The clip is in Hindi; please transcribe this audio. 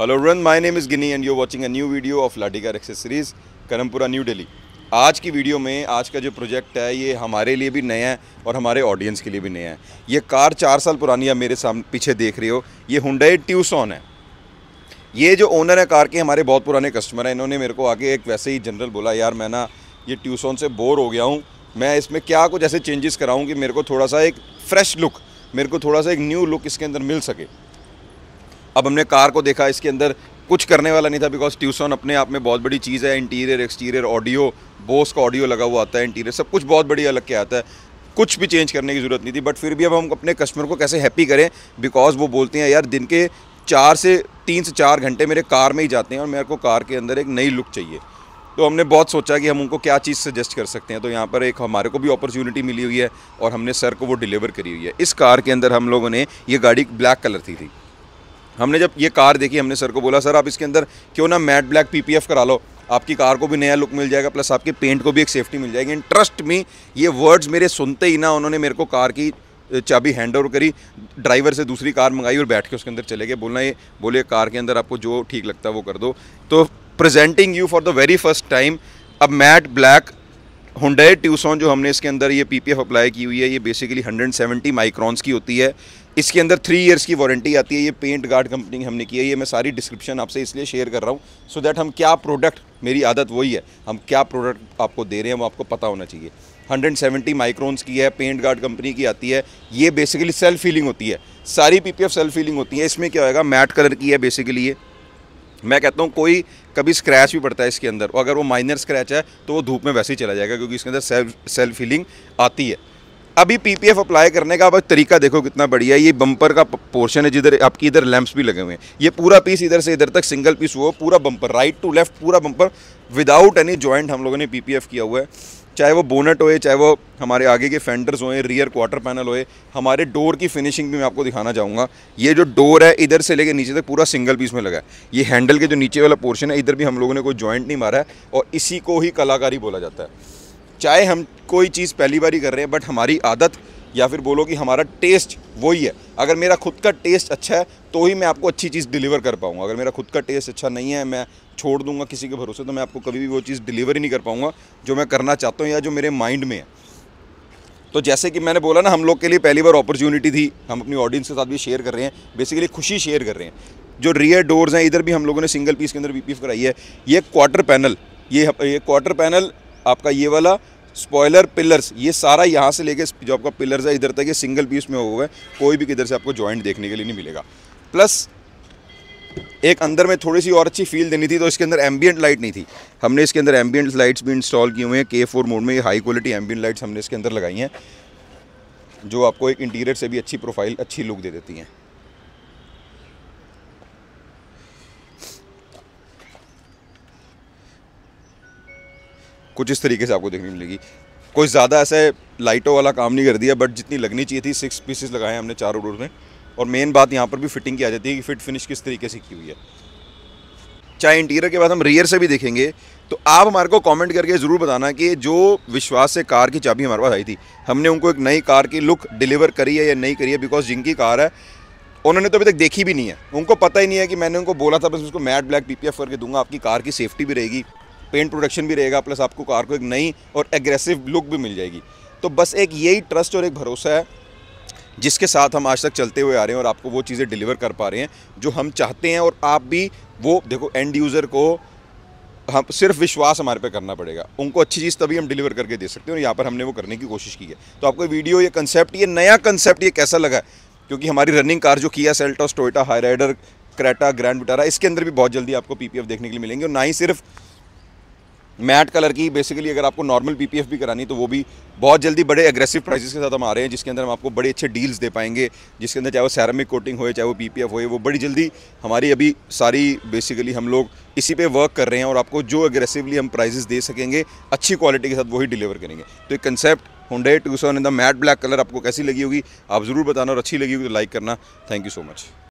हेलो रन माय नेम इज़ गिनी and you watching a new video of लाडीगार एक्सेसरीज करमपुरा न्यू दिल्ली आज की वीडियो में आज का जो प्रोजेक्ट है ये हमारे लिए भी नया है और हमारे ऑडियंस के लिए भी नया है ये कार चार साल पुरानी है मेरे सामने पीछे देख रहे हो ये हुडाई ट्यूसॉन है ये जो ओनर है कार के हमारे बहुत पुराने कस्टमर हैं इन्होंने मेरे को आगे एक वैसे ही जनरल बोला यार मैं ना ये ट्यूसॉन से बोर हो गया हूँ मैं इसमें क्या कुछ ऐसे चेंजेस कराऊँ कि मेरे को थोड़ा सा एक फ्रेश लुक मेरे को थोड़ा सा एक न्यू लुक इसके अंदर मिल सके अब हमने कार को देखा इसके अंदर कुछ करने वाला नहीं था बिकॉज ट्यूसन अपने आप में बहुत बड़ी चीज़ है इंटीरियर एक्सटीरियर ऑडियो बोस का ऑडियो लगा हुआ आता है इंटीरियर सब कुछ बहुत बढ़िया अलग के आता है कुछ भी चेंज करने की ज़रूरत नहीं थी बट फिर भी अब हम अपने कस्टमर को कैसे हैप्पी करें बिकॉज वो बोलते हैं यार दिन के चार से तीन से चार घंटे मेरे कार में ही जाते हैं और मेरे को कार के अंदर एक नई लुक चाहिए तो हमने बहुत सोचा कि हम उनको क्या चीज़ सजेस्ट कर सकते हैं तो यहाँ पर एक हमारे को भी अपॉर्चुनिटी मिली हुई है और हमने सर को वो डिलीवर करी हुई है इस कार के अंदर हम लोगों ने ये गाड़ी ब्लैक कलर की थी, थी हमने जब ये कार देखी हमने सर को बोला सर आप इसके अंदर क्यों ना मैट ब्लैक पीपीएफ करा लो आपकी कार को भी नया लुक मिल जाएगा प्लस आपके पेंट को भी एक सेफ्टी मिल जाएगी एंड ट्रस्ट में ये वर्ड्स मेरे सुनते ही ना उन्होंने मेरे को कार की चाबी हैंड ओवर करी ड्राइवर से दूसरी कार मंगाई और बैठ के उसके अंदर चले गए बोलना ये बोले कार के अंदर आपको जो ठीक लगता है वो कर दो तो presenting you for the very first time अब मैट ब्लैक हुडे ट्यूसॉन जो हमने इसके अंदर ये पी अप्लाई की हुई है ये बेसिकली 170 माइक्रॉन्स की होती है इसके अंदर थ्री इयर्स की वारंटी आती है ये पेंट गार्ड कंपनी हमने की है ये मैं सारी डिस्क्रिप्शन आपसे इसलिए शेयर कर रहा हूँ सो दैट हम क्या प्रोडक्ट मेरी आदत वही है हम क्या प्रोडक्ट आपको दे रहे हैं वो आपको पता होना चाहिए 170 माइक्रोन्स की है पेंट गार्ड कंपनी की आती है ये बेसिकली सेल्फ फीलिंग होती है सारी पी सेल्फ फीलिंग होती है इसमें क्या होगा मैट कलर की है बेसिकली ये मैं कहता हूँ कोई कभी स्क्रैच भी पड़ता है इसके अंदर और अगर वो माइनर स्क्रैच है तो वो धूप में वैसे ही चला जाएगा क्योंकि इसके अंदर सेल्फ सेल्फ फीलिंग आती है अभी पीपीएफ अप्लाई करने का अब तरीका देखो कितना बढ़िया है ये बम्पर का पोर्शन है जिधर आपकी इधर लैंप्स भी लगे हुए हैं ये पूरा पीस इधर से इधर तक सिंगल पीस हुआ पूरा बम्पर राइट टू लेफ्ट पूरा बम्पर विदाउट एनी जॉइंट हम लोगों ने एफ किया हुआ है चाहे वो बोनट होए चाहे वो हमारे आगे के फेंडर्स होए रियर क्वार्टर पैनल होए हमारे डोर की फिनिशिंग भी मैं आपको दिखाना चाहूँगा ये जो डोर है इधर से लेके नीचे तक पूरा सिंगल पीस में लगा है ये हैंडल के जो नीचे वाला पोर्शन है इधर भी हम लोगों ने कोई जॉइंट नहीं मारा है और इसी को ही कलाकारी बोला जाता है चाहे हम कोई चीज़ पहली बार ही कर रहे हैं बट हमारी आदत या फिर बोलो कि हमारा टेस्ट वही है अगर मेरा खुद का टेस्ट अच्छा है तो ही मैं आपको अच्छी चीज़ डिलीवर कर पाऊँगा अगर मेरा खुद का टेस्ट अच्छा नहीं है मैं छोड़ दूंगा किसी के भरोसे तो मैं आपको कभी भी वो चीज़ डिलीवर ही नहीं कर पाऊँगा जो मैं करना चाहता हूँ या जो मेरे माइंड में है तो जैसे कि मैंने बोला ना हम लोग के लिए पहली बार अपॉर्चुनिटी थी हम अपनी ऑडियंस के साथ भी शेयर कर रहे हैं बेसिकली खुशी शेयर कर रहे हैं जो रियर डोर्स हैं इधर भी हम लोगों ने सिंगल पीस के अंदर वी कराई है ये क्वार्टर पैनल ये ये क्वार्टर पैनल आपका ये वाला स्पॉयलर पिलर्स ये सारा यहाँ से लेके जो आपका पिलर्स है इधर तक ये सिंगल पीस में हो गए कोई भी किधर से आपको जॉइंट देखने के लिए नहीं मिलेगा प्लस एक अंदर में थोड़ी सी और अच्छी फील देनी थी तो इसके अंदर एम्बियंट लाइट नहीं थी हमने इसके अंदर एम्बियंट लाइट्स भी इंस्टॉल किए हुए हैं के फोर मोड में हाई क्वालिटी एम्बियंट लाइट्स हमने इसके अंदर लगाई हैं जो आपको एक इंटीरियर से भी अच्छी प्रोफाइल अच्छी लुक दे देती हैं कुछ इस तरीके से आपको देखने मिलेगी कोई ज़्यादा ऐसे लाइटों वाला काम नहीं कर दिया बट जितनी लगनी चाहिए थी सिक्स पीसेस लगाए हमने चारों डोर में और मेन बात यहाँ पर भी फिटिंग की आ जाती है कि फिट फिनिश किस तरीके से की हुई है चाहे इंटीरियर के बाद हम रियर से भी देखेंगे तो आप हमारे को कमेंट करके ज़रूर बताना कि जो विश्वास से कार की चाबी हमारे पास आई थी हमने उनको एक नई कार की लुक डिलीवर करी है या नहीं करी है बिकॉज जिनकी कार है उन्होंने तो अभी तक देखी भी नहीं है उनको पता ही नहीं है कि मैंने उनको बोला था बस उसको मैट ब्लैक एफ करके दूंगा आपकी कार की सेफ्टी भी रहेगी पेंट प्रोडक्शन भी रहेगा प्लस आपको कार को एक नई और एग्रेसिव लुक भी मिल जाएगी तो बस एक यही ट्रस्ट और एक भरोसा है जिसके साथ हम आज तक चलते हुए आ रहे हैं और आपको वो चीज़ें डिलीवर कर पा रहे हैं जो हम चाहते हैं और आप भी वो देखो एंड यूज़र को हम सिर्फ विश्वास हमारे पे करना पड़ेगा उनको अच्छी चीज़ तभी हम डिलीवर करके दे सकते हैं और यहाँ पर हमने वो करने की कोशिश की है तो आपको वीडियो ये कंसेप्ट ये नया कंसेप्ट ये कैसा लगा क्योंकि हमारी रनिंग कार जो किया Seltos Toyota Hyryder Creta Grand Vitara इसके अंदर भी बहुत जल्दी आपको पी देखने के लिए मिलेंगे और ना ही सिर्फ मैट कलर की बेसिकली अगर आपको नॉर्मल पीपीएफ भी करानी तो वो भी बहुत जल्दी बड़े एग्रेसिव प्राइसेस के साथ हम आ रहे हैं जिसके अंदर हम आपको बड़े अच्छे डील्स दे पाएंगे जिसके अंदर चाहे वो सैरमिक कोटिंग हो चाहे वो पीपीएफ हो वो बड़ी जल्दी हमारी अभी सारी बेसिकली हम लोग इसी पे वर्क कर रहे हैं और आपको जो एग्रेसिवली हम प्राइजेस दे सकेंगे अच्छी क्वालिटी के साथ वही डिलीवर करेंगे तो एक कंसेप्ट होंडे seven in the matte black colour आपको कैसी लगी होगी आप ज़रूर बताना और अच्छी लगी होगी तो लाइक करना थैंक यू सो मच